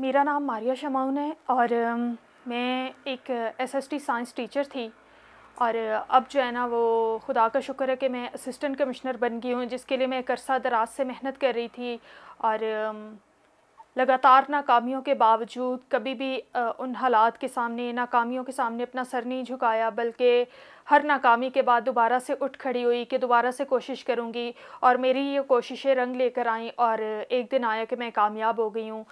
मेरा नाम मारिया शमाउन है और मैं एक एसएसटी साइंस टीचर थी और अब जो है ना वो खुदा का शुक्र है कि मैं असिस्टेंट कमिश्नर बन गई हूँ जिसके लिए मैं एक अरसा दराज से मेहनत कर रही थी और लगातार नाकामियों के बावजूद कभी भी उन हालात के सामने नाकामियों के सामने अपना सर नहीं झुकाया बल्कि हर नाकामी के बाद दोबारा से उठ खड़ी हुई कि दोबारा से कोशिश करूँगी और मेरी ये कोशिशें रंग लेकर आईं और एक दिन आया कि मैं कामयाब हो गई हूँ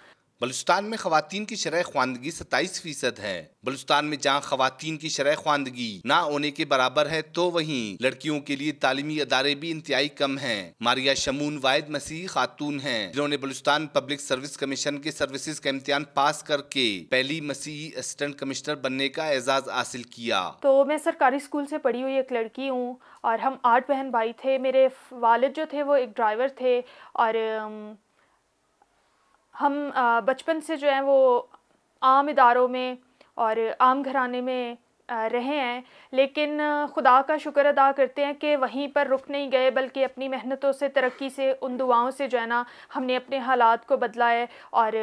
बलुस्तान में खातन की शरह ख्वानदगी सताईस फीसद है बलुस्तान में जहाँ खातन की शरह ख्वानदगी न होने के बराबर है तो वही लड़कियों के लिए तालीमी अदारे भी इंतहाई कम है मारिया शमून वायद मसीह खातून है जिन्होंने बलुस्तान पब्लिक सर्विस कमीशन के सर्विसेज का इम्तिहान पास करके पहली मसीह असिस्टेंट कमिश्नर बनने का एजाज हासिल किया तो मैं सरकारी स्कूल से पढ़ी हुई एक लड़की हूँ और हम आठ बहन भाई थे मेरे वालिद जो थे वो एक ड्राइवर थे और हम बचपन से जो है वो आम इदारों में और आम घराने में रहे हैं लेकिन खुदा का शुक्र अदा करते हैं कि वहीं पर रुक नहीं गए बल्कि अपनी मेहनतों से तरक्की से उन दुआओं से जो है ना हमने अपने हालात को बदला है और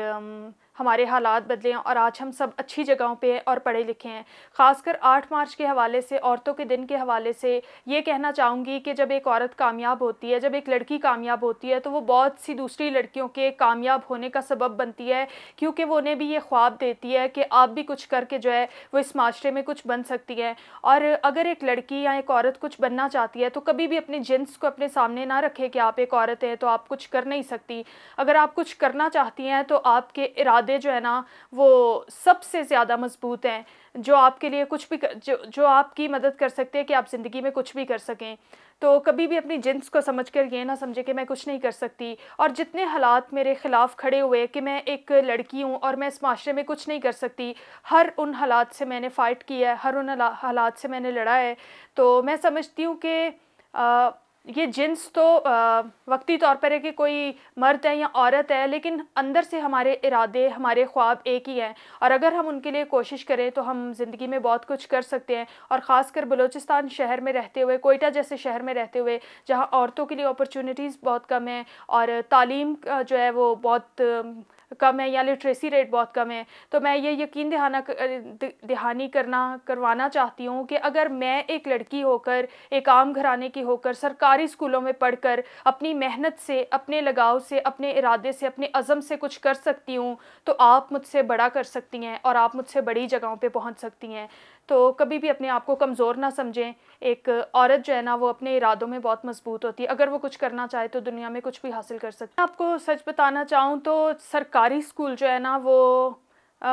हमारे हालात बदले हैं और आज हम सब अच्छी जगहों पे हैं और पढ़े लिखे हैं ख़ासकर आठ मार्च के हवाले से औरतों के दिन के हवाले से ये कहना चाहूँगी कि जब एक औरत कामयाब होती है जब एक लड़की कामयाब होती है तो वो बहुत सी दूसरी लड़कियों के कामयाब होने का सबब बनती है क्योंकि वो उन्हें भी ये ख्वाब देती है कि आप भी कुछ करके जो है वो इस माशरे में कुछ बन सकती है और अगर एक लड़की या एक औरत कुछ बनना चाहती है तो कभी भी अपने जिन्स को अपने सामने ना रखें कि आप एक औरत हैं तो आप कुछ कर नहीं सकती अगर आप कुछ करना चाहती हैं तो आपके इरादे इरादे जो है ना वो सबसे ज़्यादा मज़बूत हैं जो आपके लिए कुछ भी कर, जो जो आपकी मदद कर सकते हैं कि आप ज़िंदगी में कुछ भी कर सकें तो कभी भी अपनी जिन्स को समझ कर ये ना समझे कि मैं कुछ नहीं कर सकती और जितने हालात मेरे ख़िलाफ़ खड़े हुए कि मैं एक लड़की हूँ और मैं इस माशरे में कुछ नहीं कर सकती हर उन हालात से मैंने फ़ाइट किया है हर उन हालात से मैंने लड़ा है तो मैं समझती हूँ कि ये जिन्स तो वक्ती तौर पर है कि कोई मर्द है या औरत है लेकिन अंदर से हमारे इरादे हमारे ख्वाब एक ही हैं और अगर हम उनके लिए कोशिश करें तो हम ज़िंदगी में बहुत कुछ कर सकते हैं और ख़ास कर बलूचिस्तान शहर में रहते हुए कोयटा जैसे शहर में रहते हुए जहाँ औरतों के लिए अपॉर्चुनिटीज़ बहुत कम हैं और तालीम जो है वो बहुत कम है या लिटरेसी रेट बहुत कम है तो मैं ये यकीन दहाना दहानी करना करवाना चाहती हूँ कि अगर मैं एक लड़की होकर एक आम घराने की होकर सरकारी स्कूलों में पढ़कर अपनी मेहनत से अपने लगाव से अपने इरादे से अपने अज़म से कुछ कर सकती हूँ तो आप मुझसे बड़ा कर सकती हैं और आप मुझसे बड़ी जगहों पर पहुँच सकती हैं तो कभी भी अपने आप को कमज़ोर ना समझें एक औरत जो है ना वो अपने इरादों में बहुत मजबूत होती है अगर वो कुछ करना चाहे तो दुनिया में कुछ भी हासिल कर सकती है आपको सच बताना चाहूँ तो सरकारी स्कूल जो है ना वो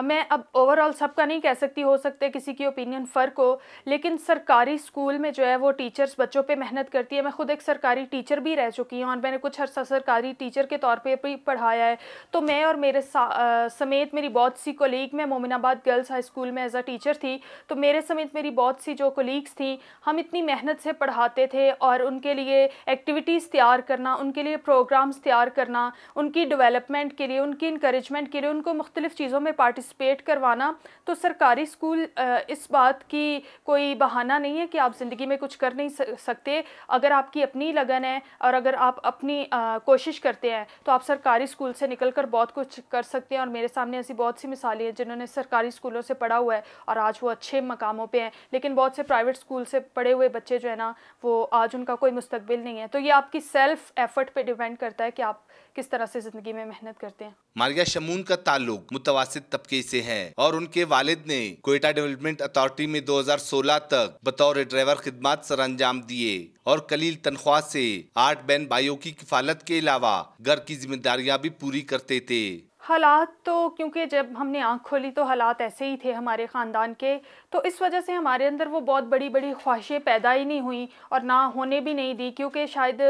मैं अब ओवरऑल सबका नहीं कह सकती हो सकते किसी की ओपिनियन फ़र्क हो लेकिन सरकारी स्कूल में जो है वो टीचर्स बच्चों पे मेहनत करती है मैं खुद एक सरकारी टीचर भी रह चुकी हूँ और मैंने कुछ अर्सा सरकारी टीचर के तौर पे भी पढ़ाया है तो मैं और मेरे समेत मेरी बहुत सी कोलीग मैं मोमिनाबाद गर्ल्स हाई स्कूल में एज आ टीचर थी तो मेरे समेत मेरी बहुत सी जो कोलीग्स थी हम इतनी मेहनत से पढ़ाते थे और उनके लिए एक्टिविटीज़ तैयार करना उनके लिए प्रोग्राम्स तैयार करना उनकी डिवेलपमेंट के लिए उनकी इंक्रेजमेंट के लिए उनको मुख्तलिफ़ चीज़ों में पार्ट पार्टिसिपेट करवाना तो सरकारी स्कूल इस बात की कोई बहाना नहीं है कि आप ज़िंदगी में कुछ कर नहीं सकते अगर आपकी अपनी लगन है और अगर आप अपनी कोशिश करते हैं तो आप सरकारी स्कूल से निकल कर बहुत कुछ कर सकते हैं और मेरे सामने ऐसी बहुत सी मिसालें हैं जिन्होंने सरकारी स्कूलों से पढ़ा हुआ है और आज वो अच्छे मकामों पर हैं लेकिन बहुत से प्राइवेट स्कूल से पढ़े हुए बच्चे जो है ना वो आज उनका कोई मुस्तबिल नहीं है तो ये आपकी सेल्फ़ एफ़र्ट पर डिपेंड करता है कि आप किस तरह से जिंदगी में मेहनत करते हैं मारिया शमून का ताल्लुक मुतवास तबके से है और उनके वालिद ने कोयटा डेवलपमेंट अथॉरिटी में 2016 तक बतौर ड्राइवर खिदमत सर अंजाम दिए और कलील तनख्वाह से आठ बैन भाइयों की किफालत के अलावा घर की जिम्मेदारियाँ भी पूरी करते थे हालात तो क्योंकि जब हमने आंख खोली तो हालात ऐसे ही थे हमारे ख़ानदान के तो इस वजह से हमारे अंदर वो बहुत बड़ी बड़ी ख्वाहिशें पैदा ही नहीं हुई और ना होने भी नहीं दी क्योंकि शायद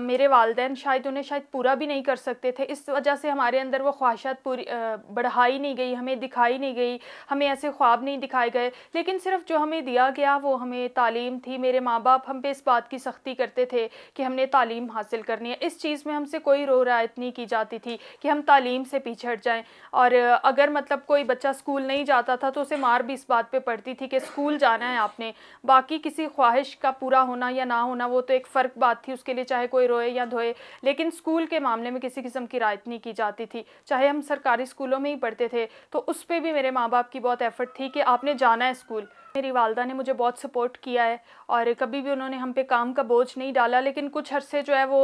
मेरे वालदेन शायद उन्हें शायद पूरा भी नहीं कर सकते थे इस वजह से हमारे अंदर वो ख्वाहिशात पूरी बढ़ाई नहीं गई हमें दिखाई नहीं गई हमें ऐसे ख्वाब नहीं दिखाए गए लेकिन सिर्फ जो हमें दिया गया वो हमें तालीम थी मेरे माँ बाप हम पे इस बात की सख्ती करते थे कि हमने तालीम हासिल करनी है इस चीज़ में हमसे कोई रो रायत नहीं की जाती थी कि हम तालीम से पीछे हट जाएँ और अगर मतलब कोई बच्चा स्कूल नहीं जाता था तो उसे मार भी इस बात पर पड़ती थी कि स्कूल जाना है आपने बाकी किसी ख्वाहिश का पूरा होना या ना होना वो तो एक फ़र्क बात थी उसके लिए चाहे कोई रोए या धोए लेकिन स्कूल के मामले में किसी किस्म की रायत नहीं की जाती थी चाहे हम सरकारी स्कूलों में ही पढ़ते थे तो उस पर भी मेरे माँ बाप की बहुत एफ़र्ट थी कि आपने जाना है स्कूल मेरी वालदा ने मुझे बहुत सपोर्ट किया है और कभी भी उन्होंने हम पे काम का बोझ नहीं डाला लेकिन कुछ अरसे जो है वो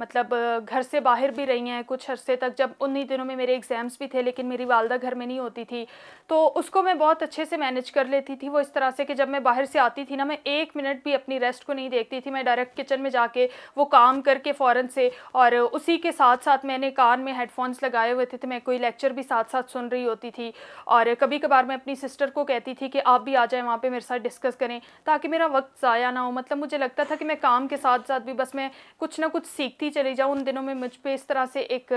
मतलब घर से बाहर भी रही हैं कुछ अरसे तक जब उन्हीं दिनों में मेरे एग्ज़ाम्स भी थे लेकिन मेरी वालदा घर में नहीं होती थी तो उसको मैं बहुत अच्छे से मैनेज कर लेती थी वो इस तरह से कि जब मैं बाहर से आती थी ना मैं एक मिनट भी अपनी रेस्ट को नहीं देखती थी मैं डायरेक्ट किचन में जाके वो काम करके फ़ौरन से और उसी के साथ साथ मैंने कान में हेडफोन्स लगाए हुए थे तो मैं कोई लेक्चर भी साथ साथ सुन रही होती थी और कभी कभार मैं अपनी सिस्टर को कहती थी कि आप भी आ जाएँ वहाँ पे मेरे साथ डिस्कस करें ताकि मेरा वक्त ज़ाया ना हो मतलब मुझे लगता था कि मैं काम के साथ साथ भी बस मैं कुछ ना कुछ सीखती चली जाऊँ उन दिनों में मुझ पर इस तरह से एक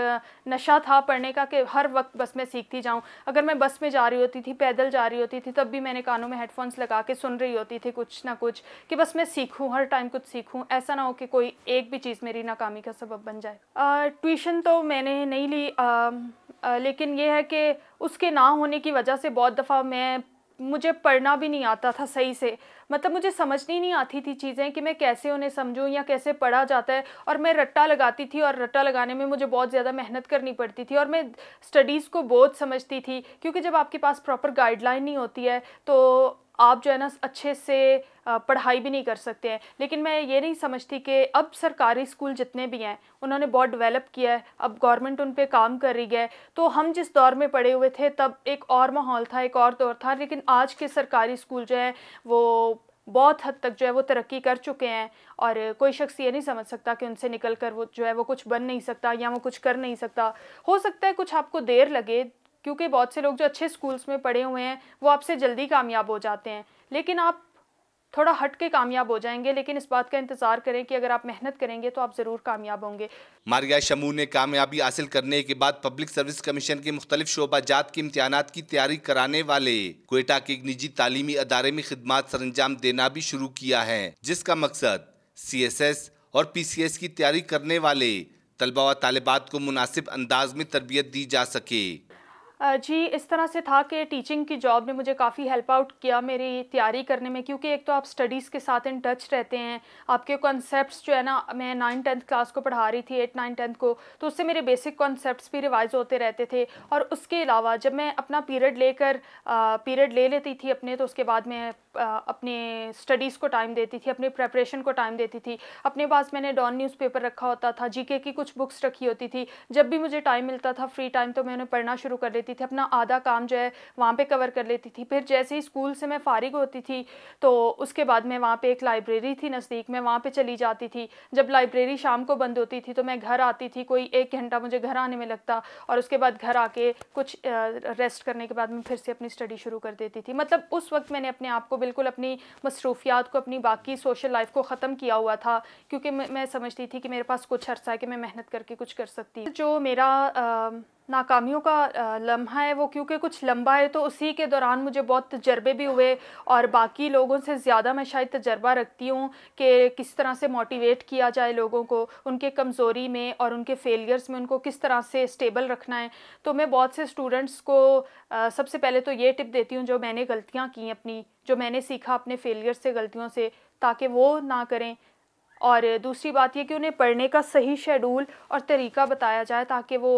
नशा था पढ़ने का कि हर वक्त बस मैं सीखती जाऊँ अगर मैं बस में जा रही होती थी पैदल जा रही होती थी तब भी मैंने कानों में हेडफोन्स लगा के सुन रही होती थी कुछ ना कुछ कि बस मैं सीखूँ हर टाइम कुछ सीखूँ ऐसा ना हो कि कोई एक भी चीज़ मेरी नाकामी का सबब बन जाए ट्यूशन तो मैंने नहीं ली आ, आ, लेकिन ये है कि उसके ना होने की वजह से बहुत दफ़ा मैं मुझे पढ़ना भी नहीं आता था सही से मतलब मुझे समझ नहीं आती थी चीज़ें कि मैं कैसे उन्हें समझूं या कैसे पढ़ा जाता है और मैं रट्टा लगाती थी और रट्टा लगाने में मुझे बहुत ज़्यादा मेहनत करनी पड़ती थी और मैं स्टडीज़ को बहुत समझती थी क्योंकि जब आपके पास प्रॉपर गाइडलाइन नहीं होती है तो आप जो है ना अच्छे से पढ़ाई भी नहीं कर सकते हैं लेकिन मैं ये नहीं समझती कि अब सरकारी स्कूल जितने भी हैं उन्होंने बहुत डेवलप किया है अब गवर्नमेंट उन पर काम कर रही है तो हम जिस दौर में पढ़े हुए थे तब एक और माहौल था एक और दौर था लेकिन आज के सरकारी स्कूल जो है वो बहुत हद तक जो है वो तरक्की कर चुके हैं और कोई शख्स ये नहीं समझ सकता कि उनसे निकल कर वो जो है वो कुछ बन नहीं सकता या वो कुछ कर नहीं सकता हो सकता है कुछ आपको देर लगे क्योंकि बहुत से लोग जो अच्छे स्कूल्स में पढ़े हुए हैं वो आपसे जल्दी कामयाब हो जाते हैं लेकिन आप थोड़ा हट के कामयाब हो जाएंगे लेकिन इस बात का इंतज़ार करें कि अगर आप मेहनत करेंगे तो आप ज़रूर कामयाब होंगे मारिया शमू ने कामयाबी हासिल करने के बाद पब्लिक सर्विस कमीशन के मुख्तलिफ जात के इम्तहान की तैयारी कराने वाले कोयटा के एक निजी तालीमी अदारे में खदमात सर अंजाम देना भी शुरू किया है जिसका मकसद सी एस एस और पी सी एस की तैयारी करने वाले तलबा व तालबात को मुनासिब अंदाज में तरबियत दी जा सके जी इस तरह से था कि टीचिंग की जॉब ने मुझे काफ़ी हेल्प आउट किया मेरी तैयारी करने में क्योंकि एक तो आप स्टडीज़ के साथ इन टच रहते हैं आपके कॉन्सेप्ट्स जो है ना मैं नाइन टेंथ क्लास को पढ़ा रही थी एट नाइन टेंथ को तो उससे मेरे बेसिक कॉन्सेप्ट्स भी रिवाइज होते रहते थे और उसके अलावा जब मैं अपना पीरियड लेकर पीरियड ले लेती थी अपने तो उसके बाद मैं अपने स्टडीज़ को टाइम देती थी अपने प्रेपरेशन को टाइम देती थी अपने पास मैंने डॉन न्यूज़पेपर रखा होता था जीके की कुछ बुक्स रखी होती थी जब भी मुझे टाइम मिलता था फ्री टाइम तो मैं उन्हें पढ़ना शुरू कर लेती थी अपना आधा काम जो है वहाँ पर कवर कर लेती थी फिर जैसे ही स्कूल से मैं फारिग होती थी तो उसके बाद मैं वहाँ पर एक लाइब्रेरी थी नज़दीक मैं वहाँ पर चली जाती थी जब लाइब्रेरी शाम को बंद होती थी तो मैं घर आती थी कोई एक घंटा मुझे घर आने में लगता और उसके बाद घर आके कुछ रेस्ट करने के बाद मैं फिर से अपनी स्टडी शुरू कर देती थी मतलब उस वक्त मैंने अपने आप को बिल्कुल अपनी मसरूफियात को अपनी बाकी सोशल लाइफ को ख़त्म किया हुआ था क्योंकि मैं समझती थी कि मेरे पास कुछ अर्सा है कि मैं मेहनत करके कुछ कर सकती जो मेरा नाकामियों का लम्हा है वो क्योंकि कुछ लंबा है तो उसी के दौरान मुझे बहुत तजर्बे भी हुए और बाकी लोगों से ज़्यादा मैं शायद तजर्बा रखती हूँ कि किस तरह से मोटिवेट किया जाए लोगों को उनके कमज़ोरी में और उनके फेलियर्स में उनको किस तरह से स्टेबल रखना है तो मैं बहुत से स्टूडेंट्स को आ, सबसे पहले तो ये टिप देती हूँ जो मैंने गलतियाँ की अपनी जो मैंने सीखा अपने फेलियर से गलतियों से ताकि वो ना करें और दूसरी बात यह कि उन्हें पढ़ने का सही शेड्यूल और तरीका बताया जाए ताकि वो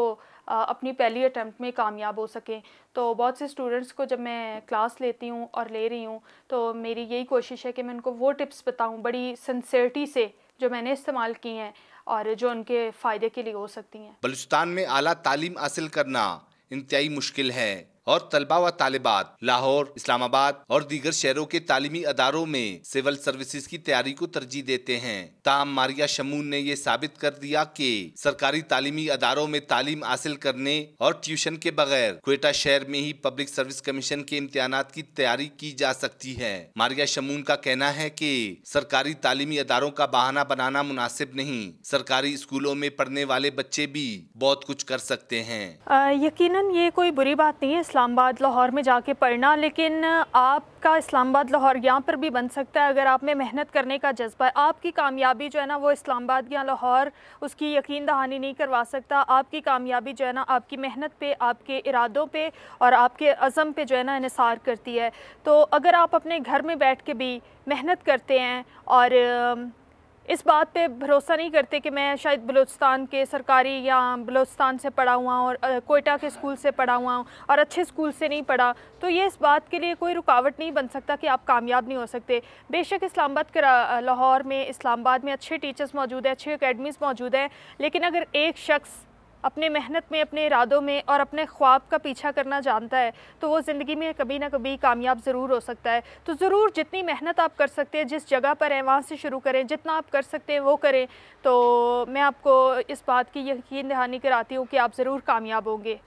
अपनी पहली अटैम्प्ट में कामयाब हो सकें तो बहुत से स्टूडेंट्स को जब मैं क्लास लेती हूँ और ले रही हूँ तो मेरी यही कोशिश है कि मैं उनको वो टिप्स बताऊँ बड़ी सिंसेरिटी से जो मैंने इस्तेमाल की हैं और जो उनके फ़ायदे के लिए हो सकती हैं बलूचिस्तान में अली तालीम हासिल करना इंतहाई मुश्किल है और तलबा व तालिबात लाहौर इस्लामाबाद और दीगर शहरों के तालीमी अदारों में सिविल सर्विसेज की तैयारी को तरजीह देते हैं ताम मारिया शमून ने ये साबित कर दिया कि सरकारी तालीमी अदारों में तालीम हासिल करने और ट्यूशन के बगैर कोयटा शहर में ही पब्लिक सर्विस कमीशन के इम्तहान की तैयारी की जा सकती है मारिया शमून का कहना है कि सरकारी तालीमी अदारों का बहाना बनाना मुनासिब नहीं सरकारी स्कूलों में पढ़ने वाले बच्चे भी बहुत कुछ कर सकते हैं यकीन ये कोई बुरी बात नहीं है इस्लामाबाद लाहौर में जाके पढ़ना लेकिन आपका इस्लामाबाद लाहौर यहाँ पर भी बन सकता है अगर आप में मेहनत करने का जज्बा है आपकी कामयाबी जो है ना वो इस्लामाबाद या लाहौर उसकी यकीन दहानी नहीं करवा सकता आपकी कामयाबी जो है ना आपकी मेहनत पे आपके इरादों पे और आपके अज़म पे जो है ना इसार करती है तो अगर आप अपने घर में बैठ के भी मेहनत करते हैं और इस बात पे भरोसा नहीं करते कि मैं शायद बलोचिस्तान के सरकारी या बलोचिस्तान से पढ़ा हुआ हूँ और कोयटा के स्कूल से पढ़ा हुआ हूँ और अच्छे स्कूल से नहीं पढ़ा तो ये इस बात के लिए कोई रुकावट नहीं बन सकता कि आप कामयाब नहीं हो सकते बेशक इस्लामाबाद लाहौर में इस्लामाबाद में अच्छे टीचर्स मौजूद हैं अच्छी अकेडमीज़ मौजूद हैं लेकिन अगर एक शख्स अपने मेहनत में अपने इरादों में और अपने ख्वाब का पीछा करना जानता है तो वो ज़िंदगी में कभी ना कभी कामयाब ज़रूर हो सकता है तो ज़रूर जितनी मेहनत आप कर सकते हैं जिस जगह पर हैं वहाँ से शुरू करें जितना आप कर सकते हैं वो करें तो मैं आपको इस बात की यकीन दहानी कराती हूँ कि आप ज़रूर कामयाब होंगे